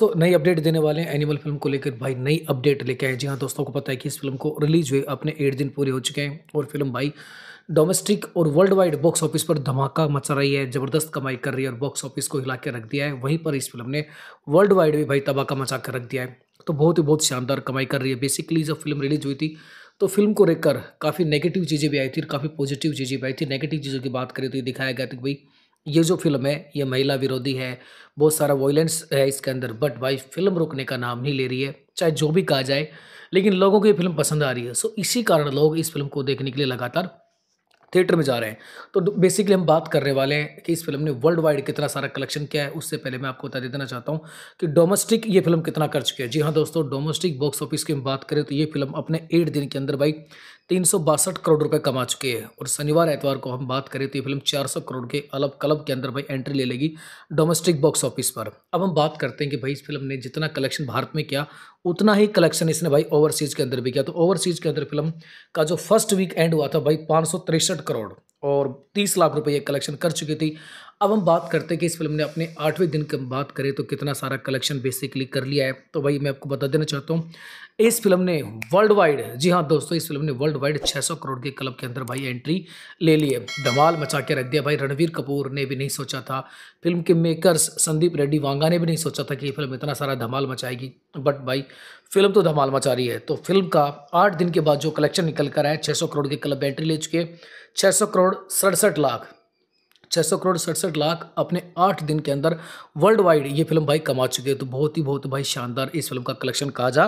दोस्तों नई अपडेट देने वाले हैं एनिमल फिल्म को लेकर भाई नई अपडेट लेके आए जी हाँ दोस्तों को पता है कि इस फिल्म को रिलीज हुए अपने एट दिन पूरे हो चुके हैं और फिल्म भाई डोमेस्टिक और वर्ल्ड वाइड बॉक्स ऑफिस पर धमाका मचा रही है ज़बरदस्त कमाई कर रही है और बॉक्स ऑफिस को हिला के रख दिया है वहीं पर इस फिल्म ने वर्ल्ड वाइड भी भाई तबाका मचा कर रख दिया है तो बहुत ही बहुत शानदार कमाई कर रही है बेसिकली जब फिल्म रिलीज हुई थी तो फिल्म को लेकर काफ़ी नेगेटिव चीज़ें भी आई थी और काफ़ी पॉजिटिव चीज़ें भी आई थी नेगेटिव चीज़ों की बात करें तो ये दिखाया गया था कि भाई ये जो फिल्म है ये महिला विरोधी है बहुत सारा वॉयलेंस है इसके अंदर बट भाई फिल्म रुकने का नाम नहीं ले रही है चाहे जो भी कहा जाए लेकिन लोगों को ये फिल्म पसंद आ रही है सो इसी कारण लोग इस फिल्म को देखने के लिए लगातार थिएटर में जा रहे हैं तो बेसिकली हम बात करने वाले हैं कि इस फिल्म ने वर्ल्ड वाइड कितना सारा कलेक्शन किया है उससे पहले मैं आपको बता देना चाहता हूँ कि डोमेस्टिक ये फिल्म कितना कर चुकी है जी हाँ दोस्तों डोमेस्टिक बॉक्स ऑफिस की हम बात करें तो ये फिल्म अपने एट दिन के अंदर भाई तीन करोड़ रुपए कमा चुके हैं और शनिवार एतवार को हम बात करें तो ये फिल्म 400 करोड़ के अलब क्लब के अंदर भाई एंट्री ले लेगी डोमेस्टिक बॉक्स ऑफिस पर अब हम बात करते हैं कि भाई इस फिल्म ने जितना कलेक्शन भारत में किया उतना ही कलेक्शन इसने भाई ओवरसीज़ के अंदर भी किया तो ओवरसीज़ के अंदर फिल्म का जो फर्स्ट वीक एंड हुआ था भाई पाँच करोड़ और तीस लाख रुपये ये कलेक्शन कर चुकी थी अब हम बात करते हैं कि इस फिल्म ने अपने आठवें दिन की बात करें तो कितना सारा कलेक्शन बेसिकली कर लिया है तो भाई मैं आपको बता देना चाहता हूँ इस फिल्म ने वर्ल्ड वाइड जी हाँ दोस्तों इस फिल्म ने वर्ल्ड वाइड 600 करोड़ के क्लब के अंदर भाई एंट्री ले ली है धमाल मचा के रख दिया भाई रणवीर कपूर ने भी नहीं सोचा था फिल्म के मेकर्स संदीप रेड्डी वांगा ने भी नहीं सोचा था कि ये फिल्म इतना सारा धमाल मचाएगी बट भाई फिल्म तो धमाल मचा रही है तो फिल्म का आठ दिन के बाद जो कलेक्शन निकल कर आया छः करोड़ के क्लब एंट्री ले चुके हैं छः करोड़ सड़सठ लाख छः करोड़ सड़सठ लाख अपने आठ दिन के अंदर वर्ल्ड वाइड ये फिल्म भाई कमा चुकी है तो बहुत ही बहुत भाई शानदार इस फिल्म का कलेक्शन कहा जा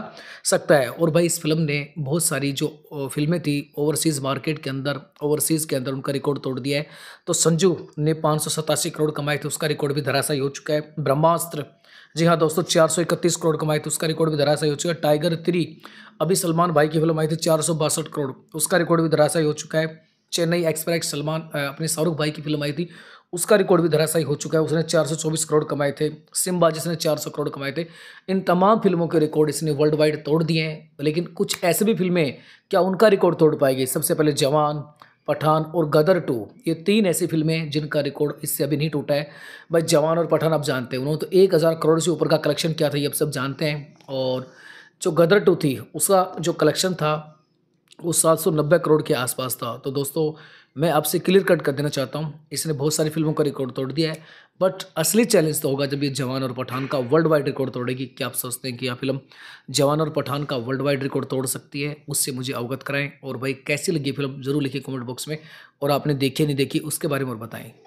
सकता है और भाई इस फिल्म ने बहुत सारी जो फिल्में थी ओवरसीज़ मार्केट के अंदर ओवरसीज़ के अंदर उनका रिकॉर्ड तोड़ दिया है तो संजू ने पाँच करोड़ कमाए थे उसका रिकॉर्ड भी धराशाई हो चुका है ब्रह्मास्त्र जी हाँ दोस्तों चार सौ इकतीस करोड़ कमाए थे उसका रिकॉर्ड भी धराशाई हो चुका है टाइगर थ्री अभी सलमान भाई की फिल्म आई थी चार सौ बासठ करोड़ उसका रिकॉर्ड भी धराशाई हो चुका है चेन्नई एक्सप्रेस सलमान अपने शाहरुख भाई की फिल्म आई थी उसका रिकॉर्ड भी धराशायी हो चुका है उसने 424 करोड़ कमाए थे सिम्बा जिसने 400 करोड़ कमाए थे इन तमाम फिल्मों के रिकॉर्ड इसने वर्ल्ड वाइड तोड़ दिए हैं लेकिन कुछ ऐसे भी फिल्में क्या उनका रिकॉर्ड तोड़ पाएगी सबसे पहले जवान पठान और गदर टू ये तीन ऐसी फिल्में हैं जिनका रिकॉर्ड इससे अभी नहीं टूटा है भाई जवान और पठान आप जानते हैं उन्होंने तो एक हज़ार करोड़ से ऊपर का कलेक्शन क्या था ये आप सब जानते हैं और जो गदर टू थी उसका जो कलेक्शन था वो सात सौ नब्बे करोड़ के आसपास था तो दोस्तों मैं आपसे क्लियर कट कर देना चाहता हूँ इसने बहुत सारी फिल्मों का रिकॉर्ड तोड़ दिया है बट असली चैलेंज तो होगा जब ये जवान और पठान का वर्ल्ड वाइड रिकॉर्ड तोड़ेगी क्या आप सोचते हैं कि यह फिल्म जवान और पठान का वर्ल्ड वाइड रिकॉर्ड तोड़ सकती है उससे मुझे अवगत कराएं और भाई कैसी लगी फिल्म ज़रूर लिखिए कमेंट बॉक्स में और आपने देखी नहीं देखी उसके बारे में और बताएं